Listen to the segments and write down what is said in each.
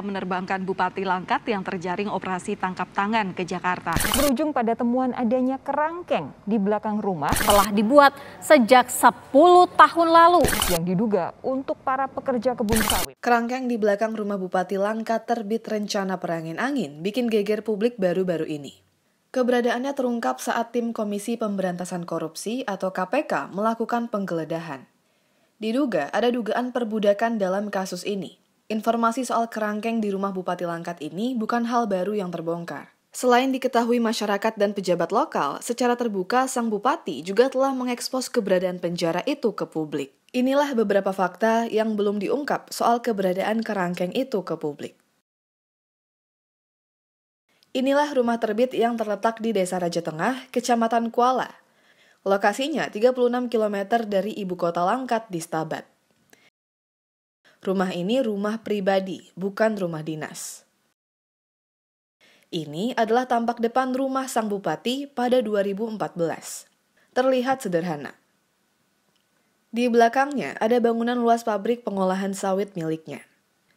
menerbangkan Bupati Langkat yang terjaring operasi tangkap tangan ke Jakarta. Berujung pada temuan adanya kerangkeng di belakang rumah telah dibuat sejak 10 tahun lalu yang diduga untuk para pekerja kebun sawit. Kerangkeng di belakang rumah Bupati Langkat terbit rencana perangin angin bikin geger publik baru-baru ini. Keberadaannya terungkap saat tim Komisi Pemberantasan Korupsi atau KPK melakukan penggeledahan. Diduga ada dugaan perbudakan dalam kasus ini. Informasi soal kerangkeng di rumah Bupati Langkat ini bukan hal baru yang terbongkar. Selain diketahui masyarakat dan pejabat lokal, secara terbuka sang bupati juga telah mengekspos keberadaan penjara itu ke publik. Inilah beberapa fakta yang belum diungkap soal keberadaan kerangkeng itu ke publik. Inilah rumah terbit yang terletak di Desa Raja Tengah, Kecamatan Kuala. Lokasinya 36 km dari ibu kota Langkat di Stabat. Rumah ini rumah pribadi, bukan rumah dinas. Ini adalah tampak depan rumah sang bupati pada 2014. Terlihat sederhana. Di belakangnya ada bangunan luas pabrik pengolahan sawit miliknya.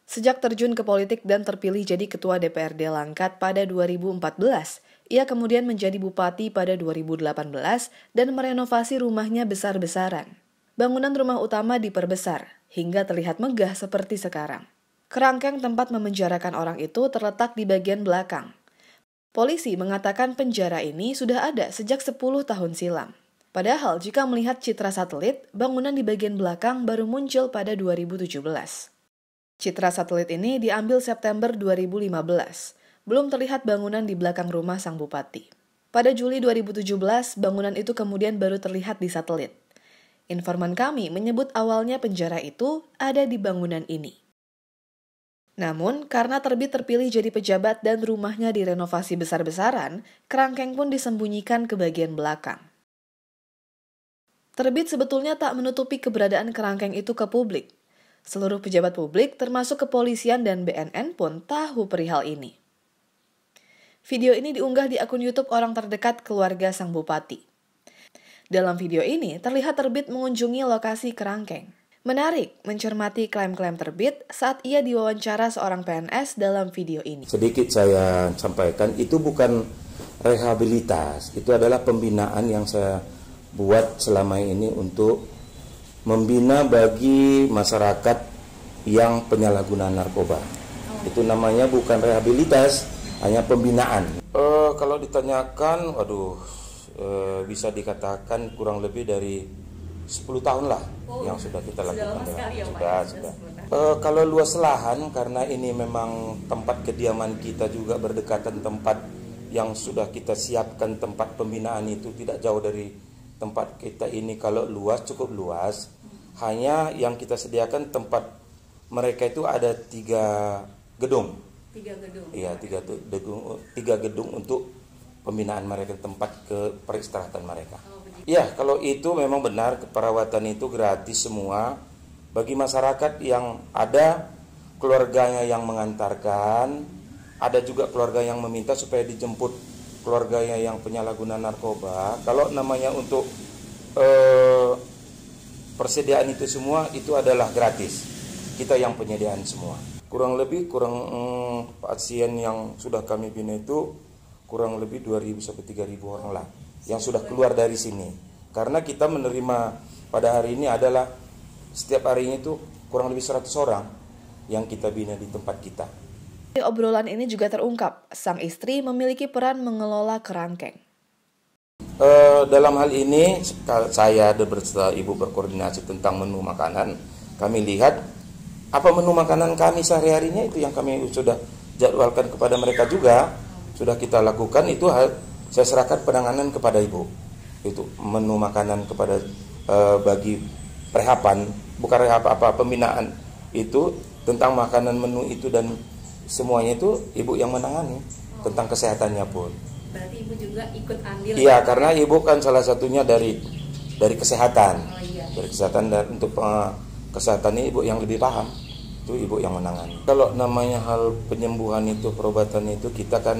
Sejak terjun ke politik dan terpilih jadi ketua DPRD Langkat pada 2014, ia kemudian menjadi bupati pada 2018 dan merenovasi rumahnya besar-besaran bangunan rumah utama diperbesar hingga terlihat megah seperti sekarang. Kerangkeng tempat memenjarakan orang itu terletak di bagian belakang. Polisi mengatakan penjara ini sudah ada sejak 10 tahun silam. Padahal jika melihat citra satelit, bangunan di bagian belakang baru muncul pada 2017. Citra satelit ini diambil September 2015. Belum terlihat bangunan di belakang rumah sang bupati. Pada Juli 2017, bangunan itu kemudian baru terlihat di satelit. Informan kami menyebut awalnya penjara itu ada di bangunan ini. Namun, karena Terbit terpilih jadi pejabat dan rumahnya direnovasi besar-besaran, kerangkeng pun disembunyikan ke bagian belakang. Terbit sebetulnya tak menutupi keberadaan kerangkeng itu ke publik. Seluruh pejabat publik, termasuk kepolisian dan BNN pun tahu perihal ini. Video ini diunggah di akun YouTube orang terdekat keluarga sang bupati. Dalam video ini terlihat Terbit mengunjungi lokasi kerangkeng. Menarik mencermati klaim-klaim Terbit saat ia diwawancara seorang PNS dalam video ini. Sedikit saya sampaikan itu bukan rehabilitas, itu adalah pembinaan yang saya buat selama ini untuk membina bagi masyarakat yang penyalahgunaan narkoba. Oh. Itu namanya bukan rehabilitas, hanya pembinaan. Uh, kalau ditanyakan, waduh Eh, bisa dikatakan kurang lebih dari 10 tahun lah oh, yang sudah kita lakukan ya, sudah, ya, sudah, sudah. E, kalau luas lahan karena ini memang tempat kediaman kita juga berdekatan tempat yang sudah kita siapkan tempat pembinaan itu tidak jauh dari tempat kita ini kalau luas cukup luas hanya yang kita sediakan tempat mereka itu ada tiga gedung tiga gedung iya tiga gedung tiga gedung untuk pembinaan mereka tempat ke peristirahatan mereka. Oh, ya, kalau itu memang benar perawatan itu gratis semua bagi masyarakat yang ada keluarganya yang mengantarkan, ada juga keluarga yang meminta supaya dijemput keluarganya yang penyalahguna narkoba. Kalau namanya untuk eh, persediaan itu semua itu adalah gratis. Kita yang penyediaan semua. Kurang lebih kurang hmm, pasien yang sudah kami bina itu kurang lebih 2000 sampai 3000 orang lah yang sudah keluar dari sini. Karena kita menerima pada hari ini adalah setiap hari ini itu kurang lebih 100 orang yang kita bina di tempat kita. Di obrolan ini juga terungkap, sang istri memiliki peran mengelola kerangkeng. E, dalam hal ini, saya dan berserta ibu berkoordinasi tentang menu makanan. Kami lihat apa menu makanan kami sehari-harinya itu yang kami sudah jadwalkan kepada mereka juga sudah kita lakukan itu saya serahkan penanganan kepada ibu itu menu makanan kepada eh, bagi rehapan bukan rehab apa pembinaan itu tentang makanan menu itu dan semuanya itu ibu yang menangani tentang kesehatannya pun. Berarti ibu juga ikut ambil? Iya ya? karena ibu kan salah satunya dari dari kesehatan oh, iya. dari kesehatan dan untuk eh, kesehatan ini ibu yang lebih paham itu ibu yang menangani. Kalau namanya hal penyembuhan itu perobatan itu kita kan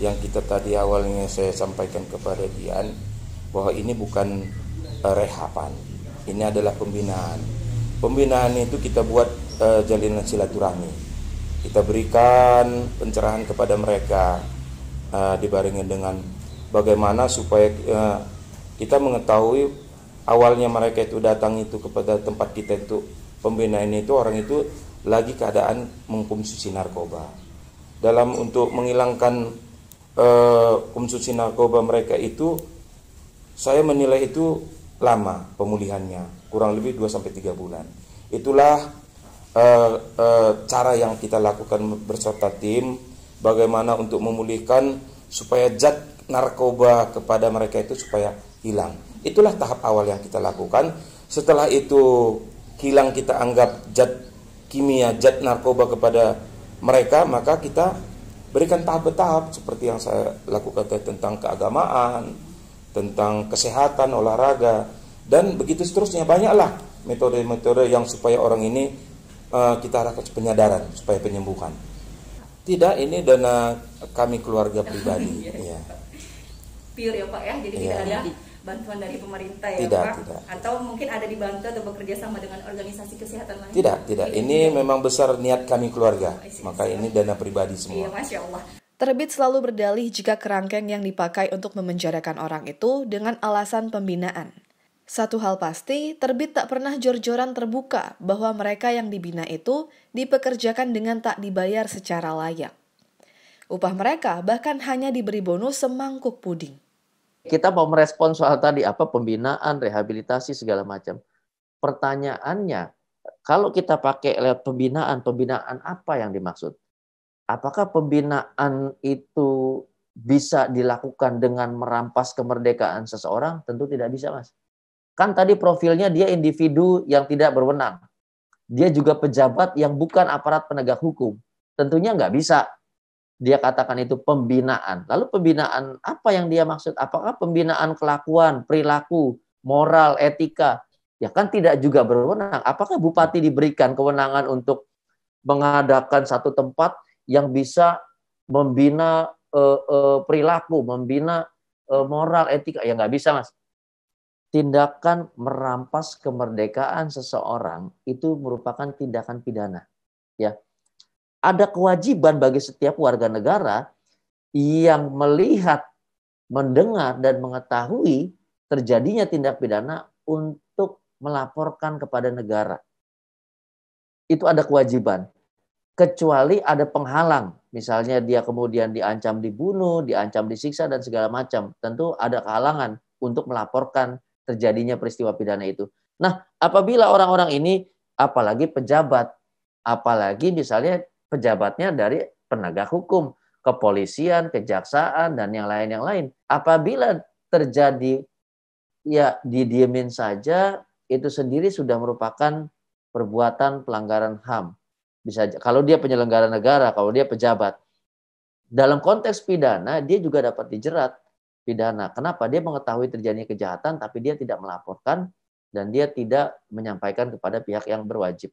yang kita tadi awalnya saya sampaikan kepada Dian bahwa ini bukan eh, rehapan, ini adalah pembinaan. Pembinaan itu kita buat uh, jalinan silaturahmi, kita berikan pencerahan kepada mereka uh, dibarengi dengan bagaimana supaya uh, kita mengetahui awalnya mereka itu datang itu kepada tempat kita itu pembinaan itu orang itu lagi keadaan mengkonsumsi narkoba. Dalam untuk menghilangkan uh, eh, konsumsi narkoba mereka itu saya menilai itu lama pemulihannya, kurang lebih 2 3 bulan. Itulah e, e, cara yang kita lakukan berserta tim bagaimana untuk memulihkan supaya zat narkoba kepada mereka itu supaya hilang. Itulah tahap awal yang kita lakukan. Setelah itu hilang kita anggap zat kimia zat narkoba kepada mereka maka kita berikan tahap-tahap seperti yang saya lakukan tentang keagamaan tentang kesehatan olahraga dan begitu seterusnya banyaklah metode-metode yang supaya orang ini uh, kita harapkan penyadaran supaya penyembuhan tidak ini dana kami keluarga pribadi ya. pure ya pak ya jadi ya. tidak iya. ada bantuan dari pemerintah ya tidak, Pak? Tidak. Atau mungkin ada dibantu atau bekerja sama dengan organisasi kesehatan lain? Tidak, tidak. Iya, ini memang besar niat kami keluarga. Maka ini dana pribadi semua. Iya, Masya Allah. Terbit selalu berdalih jika kerangkeng yang dipakai untuk memenjarakan orang itu dengan alasan pembinaan. Satu hal pasti, Terbit tak pernah jor-joran terbuka bahwa mereka yang dibina itu dipekerjakan dengan tak dibayar secara layak. Upah mereka bahkan hanya diberi bonus semangkuk puding. Kita mau merespon soal tadi apa pembinaan, rehabilitasi segala macam. Pertanyaannya, kalau kita pakai lewat pembinaan, pembinaan apa yang dimaksud? Apakah pembinaan itu bisa dilakukan dengan merampas kemerdekaan seseorang? Tentu tidak bisa, Mas. Kan tadi profilnya dia individu yang tidak berwenang. Dia juga pejabat yang bukan aparat penegak hukum. Tentunya nggak bisa dia katakan itu pembinaan. Lalu pembinaan apa yang dia maksud? Apakah pembinaan kelakuan, perilaku, moral, etika? Ya kan tidak juga berwenang. Apakah bupati diberikan kewenangan untuk mengadakan satu tempat yang bisa membina uh, uh, perilaku, membina uh, moral, etika? Ya nggak bisa mas. Tindakan merampas kemerdekaan seseorang itu merupakan tindakan pidana. Ya, ada kewajiban bagi setiap warga negara yang melihat, mendengar, dan mengetahui terjadinya tindak pidana untuk melaporkan kepada negara. Itu ada kewajiban. Kecuali ada penghalang, misalnya dia kemudian diancam dibunuh, diancam disiksa, dan segala macam. Tentu ada kehalangan untuk melaporkan terjadinya peristiwa pidana itu. Nah, apabila orang-orang ini, apalagi pejabat, apalagi misalnya pejabatnya dari penegak hukum, kepolisian, kejaksaan dan yang lain yang lain. Apabila terjadi ya didiemin saja itu sendiri sudah merupakan perbuatan pelanggaran HAM. Bisa kalau dia penyelenggara negara, kalau dia pejabat. Dalam konteks pidana dia juga dapat dijerat pidana. Kenapa? Dia mengetahui terjadinya kejahatan tapi dia tidak melaporkan dan dia tidak menyampaikan kepada pihak yang berwajib.